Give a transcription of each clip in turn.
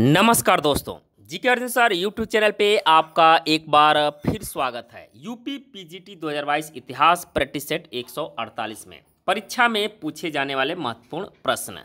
नमस्कार दोस्तों GK Arjun sir YouTube channel पे आपका एक बार फिर स्वागत है यूपी पीजीटी 2022 इतिहास प्रैक्टिस सेट 148 में परीक्षा में पूछे जाने वाले महत्वपूर्ण प्रश्न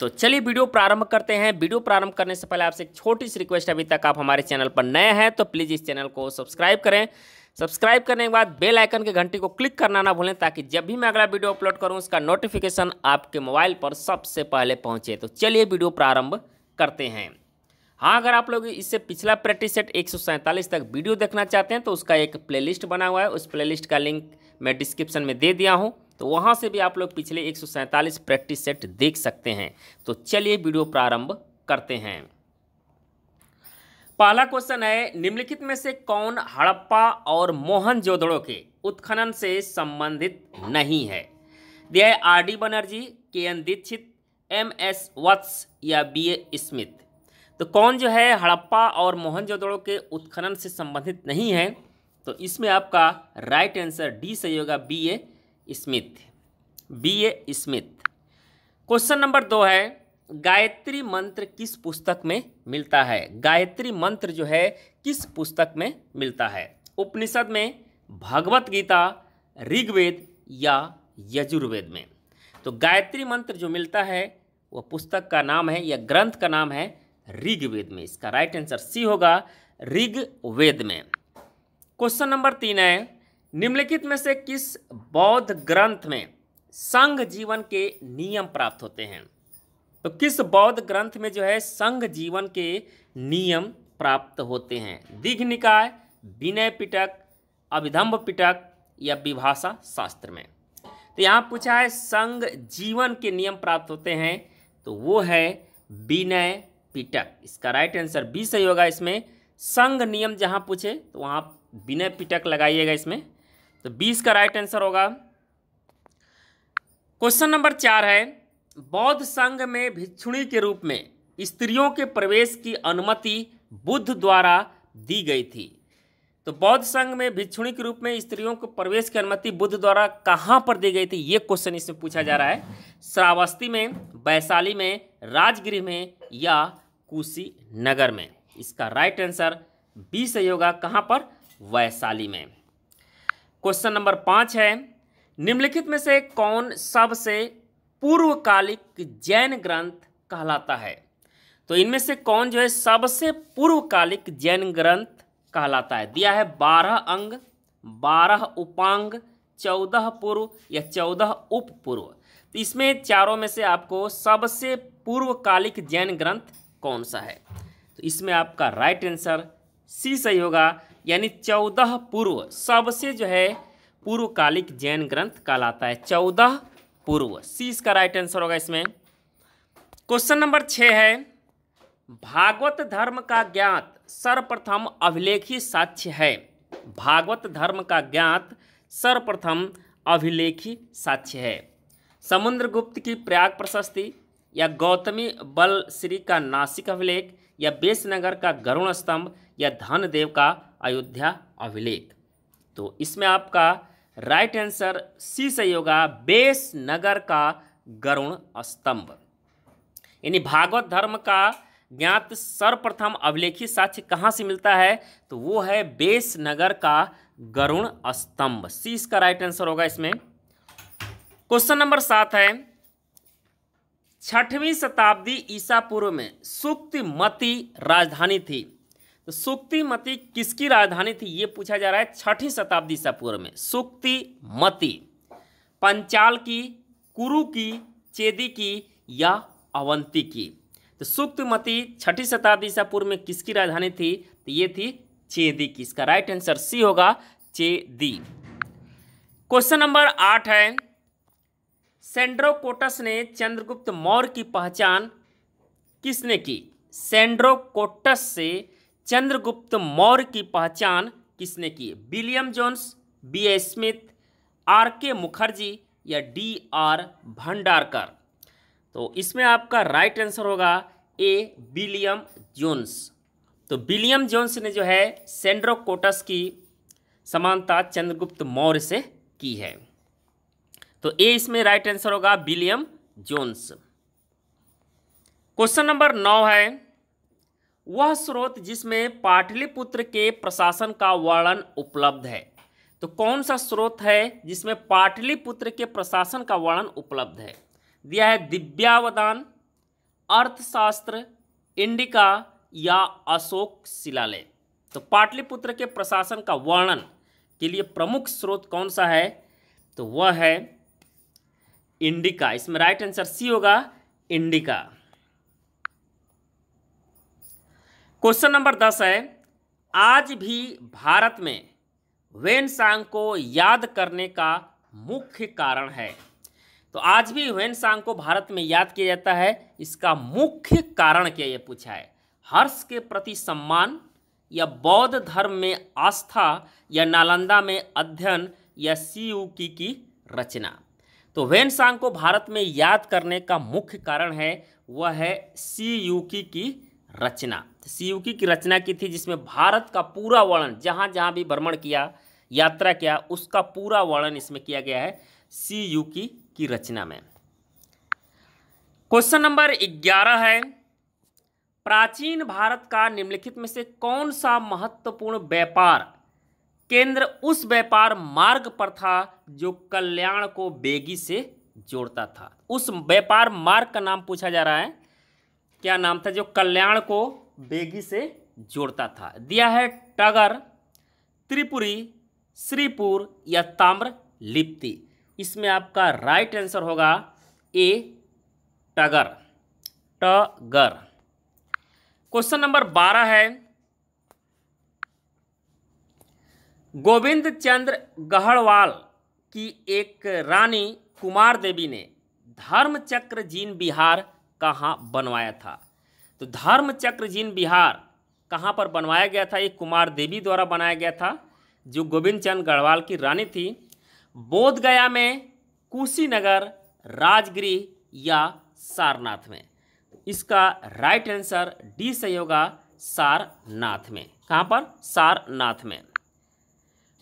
तो चलिए वीडियो प्रारंभ करते हैं वीडियो प्रारंभ करने से पहले आपसे एक छोटी सी रिक्वेस्ट अभी तक आप हमारे चैनल पर नए हैं तो प्लीज़ इस चैनल को सब्सक्राइब करें सब्सक्राइब करने के बाद बेल आइकन के घंटी को क्लिक करना ना भूलें ताकि जब भी मैं अगला वीडियो अपलोड करूं उसका नोटिफिकेशन आपके मोबाइल पर सबसे पहले पहुंचे तो चलिए वीडियो प्रारंभ करते हैं हाँ अगर आप लोग इससे पिछला प्रैक्टिस सेट एक तक वीडियो देखना चाहते हैं तो उसका एक प्लेलिस्ट बना हुआ है उस प्लेलिस्ट का लिंक मैं डिस्क्रिप्शन में दे दिया हूँ तो वहाँ से भी आप लोग पिछले एक प्रैक्टिस सेट देख सकते हैं तो चलिए वीडियो प्रारंभ करते हैं पहला क्वेश्चन है निम्नलिखित में से कौन हड़प्पा और मोहनजोदड़ो के उत्खनन से संबंधित नहीं है दिया है are D Banerjee K N Dikshit M S Vats या बी ए स्मिथ तो कौन जो है हड़प्पा और मोहनजोदड़ो के उत्खनन से संबंधित नहीं है तो इसमें आपका राइट आंसर डी सही होगा B A Smith B A Smith question number दो है गायत्री मंत्र किस पुस्तक में मिलता है गायत्री मंत्र जो है किस पुस्तक में मिलता है उपनिषद में भगवत गीता ऋग्वेद या यजुर्वेद में तो गायत्री मंत्र जो मिलता है वह पुस्तक का नाम है या ग्रंथ का नाम है ऋग्वेद में इसका राइट आंसर सी होगा ऋग्वेद में क्वेश्चन नंबर तीन है निम्नलिखित में से किस बौद्ध ग्रंथ में संघ जीवन के नियम प्राप्त होते हैं तो किस बौद्ध ग्रंथ में जो है संघ जीवन के नियम प्राप्त होते हैं दिघ निकाय विनय पिटक अभिधम्भ पिटक या विभाषा शास्त्र में तो यहाँ पूछा है संघ जीवन के नियम प्राप्त होते हैं तो वो है विनय पिटक इसका राइट आंसर बी सही होगा इसमें संघ नियम जहाँ पूछे तो वहाँ बिना पिटक लगाइएगा इसमें तो बीस का राइट आंसर होगा क्वेश्चन नंबर चार है बौद्ध संघ में भिक्षुणी के रूप में स्त्रियों के प्रवेश की अनुमति बुद्ध द्वारा दी गई थी तो बौद्ध संघ में भिक्षुणी के रूप में स्त्रियों को प्रवेश की अनुमति बुद्ध द्वारा कहाँ पर दी गई थी ये क्वेश्चन इसमें पूछा जा रहा है श्रावस्ती में वैशाली में राजगृह में या कुशीनगर में इसका राइट आंसर बी सही होगा कहाँ पर वैशाली में क्वेश्चन नंबर पाँच है निम्नलिखित में से कौन सबसे पूर्वकालिक जैन ग्रंथ कहलाता है तो इनमें से कौन जो है सबसे पूर्वकालिक जैन ग्रंथ कहलाता है दिया है बारह अंग बारह उपांग चौदह पूर्व या चौदह उप पूर्व तो इसमें चारों में से आपको सबसे पूर्वकालिक जैन ग्रंथ कौन सा है तो इसमें आपका राइट आंसर सी सही होगा यानी चौदह पूर्व सबसे जो है पूर्वकालिक जैन ग्रंथ कहलाता है चौदह पूर्व सी इसका राइट आंसर होगा इसमें क्वेश्चन नंबर छः है भागवत धर्म का ज्ञात सर्वप्रथम अभिलेखी साक्ष्य है भागवत धर्म का ज्ञात सर्वप्रथम अभिलेखी साक्ष्य है समुद्रगुप्त की प्रयाग प्रशस्ति या गौतमी बल श्री का नासिक अभिलेख या बेसनगर का गरुण स्तंभ या धनदेव का अयोध्या अभिलेख तो इसमें आपका राइट आंसर सी सही होगा नगर का गरुण स्तंभ यानी भागवत धर्म का ज्ञात सर्वप्रथम अभिलेखी साक्ष्य कहाँ से मिलता है तो वो है नगर का गरुण स्तंभ सी इसका राइट आंसर होगा इसमें क्वेश्चन नंबर सात है छठवीं शताब्दी ईसा पूर्व में सुक्तिमती राजधानी थी तो सुक्तिमती किसकी राजधानी थी ये पूछा जा रहा है छठी शताब्दी ईसा पूर्व में सुक्तिमती पंचाल की कुरु की चेदी की या अवंती की तो सुक्तिमती छठी शताब्दी ईसा पूर्व में किसकी राजधानी थी तो ये थी चेदी की इसका राइट आंसर सी होगा चेदी क्वेश्चन नंबर आठ है सेंड्रोकोटस ने चंद्रगुप्त मौर्य की पहचान किसने की सेंड्रोकोटस से चंद्रगुप्त मौर्य की पहचान किसने की William Jones B A Smith R K Mukherjee या डी आर भंडारकर तो इसमें आपका राइट आंसर होगा ए विलियम जोन्स तो विलियम जोन्स ने जो है सेंड्रोकोटस की समानता चंद्रगुप्त मौर्य से की है तो ए इसमें राइट आंसर होगा विलियम जोन्स क्वेश्चन नंबर नौ है वह स्रोत जिसमें पाटलिपुत्र के प्रशासन का वर्णन उपलब्ध है तो कौन सा स्रोत है जिसमें पाटलिपुत्र के प्रशासन का वर्णन उपलब्ध है दिया है दिव्यावदान अर्थशास्त्र इंडिका या अशोक शिलालेख तो पाटलिपुत्र के प्रशासन का वर्णन के लिए प्रमुख स्रोत कौन सा है तो वह है इंडिका इसमें राइट आंसर सी होगा इंडिका क्वेश्चन नंबर दस है आज भी भारत में वेन सांग को याद करने का मुख्य कारण है तो आज भी वेन सांग को भारत में याद किया जाता है इसका मुख्य कारण क्या यह पूछा है हर्ष के प्रति सम्मान या बौद्ध धर्म में आस्था या नालंदा में अध्ययन या सी की, की रचना तो वेनसांग को भारत में याद करने का मुख्य कारण है वह है सी यूकी की रचना तो सी यूकी की रचना की थी जिसमें भारत का पूरा वर्णन जहाँ जहाँ भी भ्रमण किया यात्रा किया उसका पूरा वर्णन इसमें किया गया है सी सीयूकी की रचना में क्वेश्चन नंबर ग्यारह है प्राचीन भारत का निम्नलिखित में से कौन सा महत्वपूर्ण व्यापार केंद्र उस व्यापार मार्ग पर था जो कल्याण को बेगी से जोड़ता था उस व्यापार मार्ग का नाम पूछा जा रहा है क्या नाम था जो कल्याण को बेगी से जोड़ता था दिया है टगर त्रिपुरी श्रीपुर या ताम्र लिप्ति इसमें आपका राइट आंसर होगा A Tagar Tagar question number बारह है गोविंद चंद्र गहड़वाल की एक रानी कुमार देवी ने धर्मचक्र जीन बिहार कहाँ बनवाया था तो धर्मचक्र जीन बिहार कहाँ पर बनवाया गया था ये कुमार देवी द्वारा बनाया गया था जो गोविंद चंद गढ़वाल की रानी थी बोधगया में कुशीनगर राजगृह या सारनाथ में इसका राइट आंसर डी सही होगा सारनाथ में कहाँ पर सारनाथ में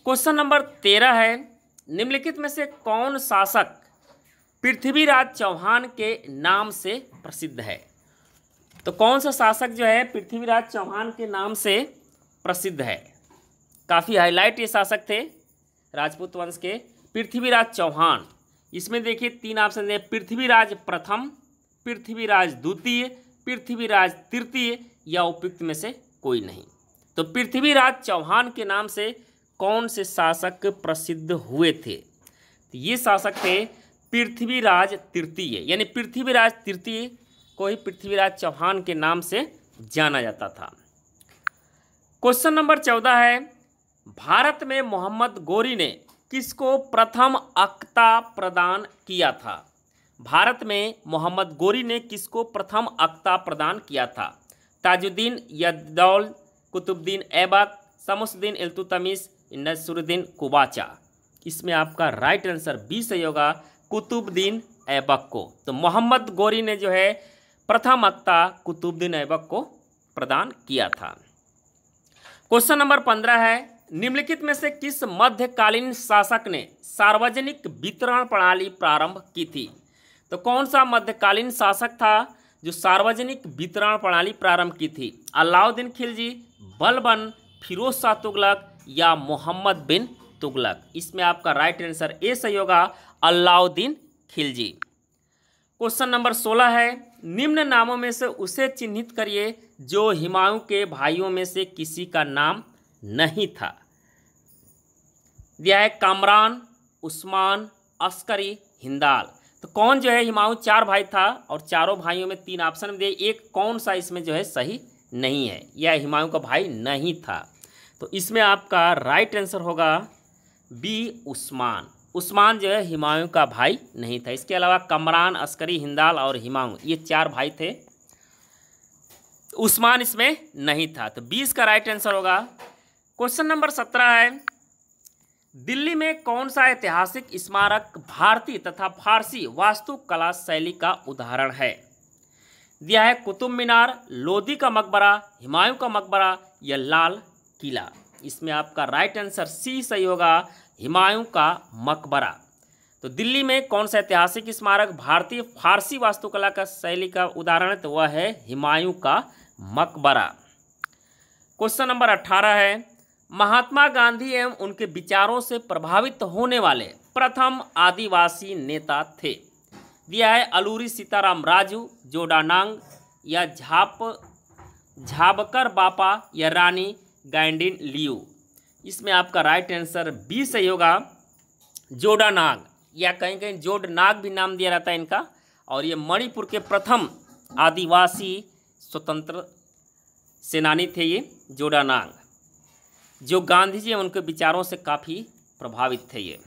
क्वेश्चन नंबर तेरह है निम्नलिखित में से कौन शासक पृथ्वीराज चौहान के नाम से प्रसिद्ध है तो कौन सा शासक जो है पृथ्वीराज चौहान के नाम से प्रसिद्ध है काफ़ी हाईलाइट ये शासक थे राजपूत वंश के पृथ्वीराज चौहान इसमें देखिए तीन ऑप्शन है पृथ्वीराज प्रथम पृथ्वीराज द्वितीय पृथ्वीराज तृतीय या उपयुक्त में से कोई नहीं तो पृथ्वीराज चौहान के नाम से कौन से शासक प्रसिद्ध हुए थे तो ये शासक थे पृथ्वीराज तृतीय यानी पृथ्वीराज तृतीय को ही पृथ्वीराज चौहान के नाम से जाना जाता था क्वेश्चन नंबर चौदह है भारत में मोहम्मद गोरी ने किसको प्रथम अक्ता प्रदान किया था भारत में मोहम्मद गोरी ने किसको प्रथम अक्ता प्रदान किया था ताजुद्दीन यदौल कुतुबुद्दीन ऐबक समसुद्दीन इल्तुतमिश नसरुद्दीन कुबाचा इसमें आपका राइट आंसर बी सही होगा कुतुबद्दीन ऐबक को तो मोहम्मद गोरी ने जो है प्रथम अत्ता कुतुबुद्दीन ऐबक को प्रदान किया था क्वेश्चन नंबर पंद्रह है निम्नलिखित में से किस मध्यकालीन शासक ने सार्वजनिक वितरण प्रणाली प्रारंभ की थी तो कौन सा मध्यकालीन शासक था जो सार्वजनिक वितरण प्रणाली प्रारंभ की थी अलाउद्दीन खिलजी बलबन फिरोज शाह तुगलक या मोहम्मद बिन तुगलक इसमें आपका राइट आंसर ए सही होगा अलाउद्दीन खिलजी क्वेश्चन नंबर सोलह है निम्न नामों में से उसे चिन्हित करिए जो हिमायू के भाइयों में से किसी का नाम नहीं था दिया है कामरान उस्मान अस्करी हिंदाल तो कौन जो है हिमायू चार भाई था और चारों भाइयों में तीन ऑप्शन दिए एक कौन सा इसमें जो है सही नहीं है यह हिमायू का भाई नहीं था तो इसमें आपका राइट आंसर होगा बी उस्मान उस्मान जो है हिमायूं का भाई नहीं था इसके अलावा कमरान अस्करी हिंदाल और हिमायूं ये चार भाई थे उस्मान इसमें नहीं था तो बीस का राइट आंसर होगा क्वेश्चन नंबर सत्रह है दिल्ली में कौन सा ऐतिहासिक स्मारक भारतीय तथा फारसी वास्तुकला शैली का उदाहरण है दिया है कुतुब मीनार लोधी का मकबरा हिमायूं का मकबरा या लाल किला इसमें आपका राइट आंसर सी सही होगा हिमायूं का मकबरा तो दिल्ली में कौन सा ऐतिहासिक स्मारक भारतीय फारसी वास्तुकला का शैली का उदाहरण तो वह है हिमायूं का मकबरा क्वेश्चन नंबर अट्ठारह है महात्मा गांधी एवं उनके विचारों से प्रभावित होने वाले प्रथम आदिवासी नेता थे दिया है अलूरी सीताराम राजू जोडानांग या झाप झाबकर बापा या रानी गाइंडिन लियू इसमें आपका राइट आंसर बी सही होगा जोडानाग या कहीं कहीं जोडनाग भी नाम दिया जाता है इनका और ये मणिपुर के प्रथम आदिवासी स्वतंत्र सेनानी थे ये जोडानांग जो गांधी जी उनके विचारों से काफ़ी प्रभावित थे ये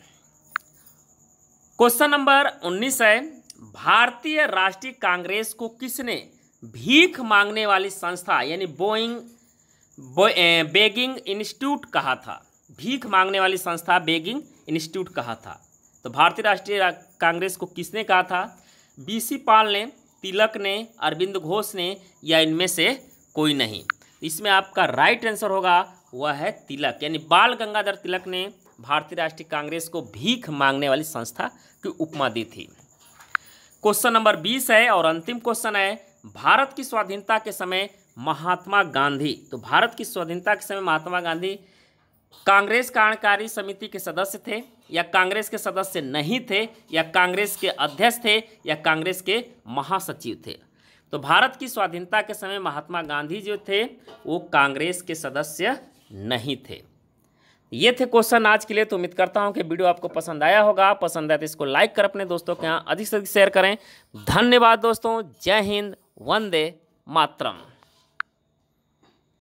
क्वेश्चन नंबर 19 है भारतीय राष्ट्रीय कांग्रेस को किसने भीख मांगने वाली संस्था यानी बोइंग बेगिंग इंस्टीट्यूट कहा था भीख मांगने वाली संस्था बेगिंग इंस्टीट्यूट कहा था तो भारतीय राष्ट्रीय कांग्रेस को किसने कहा था बीसी पाल ने तिलक ने अरविंद घोष ने या इनमें से कोई नहीं इसमें आपका राइट आंसर होगा वह है तिलक यानी बाल गंगाधर तिलक ने भारतीय राष्ट्रीय कांग्रेस को भीख मांगने वाली संस्था की उपमा दी थी क्वेश्चन नंबर बीस है और अंतिम क्वेश्चन है भारत की स्वाधीनता के समय महात्मा गांधी तो भारत की स्वाधीनता के समय महात्मा गांधी कांग्रेस कार्यकारी समिति के सदस्य थे या कांग्रेस के सदस्य नहीं थे या कांग्रेस के अध्यक्ष थे या कांग्रेस के महासचिव थे तो भारत की स्वाधीनता के समय महात्मा गांधी जो थे वो कांग्रेस के सदस्य नहीं थे ये थे क्वेश्चन आज के लिए तो उम्मीद करता हूँ कि वीडियो आपको पसंद आया होगा पसंद आया तो इसको लाइक कर अपने दोस्तों के यहाँ अधिक से अधिक शेयर करें धन्यवाद दोस्तों जय हिंद वंदे मातरम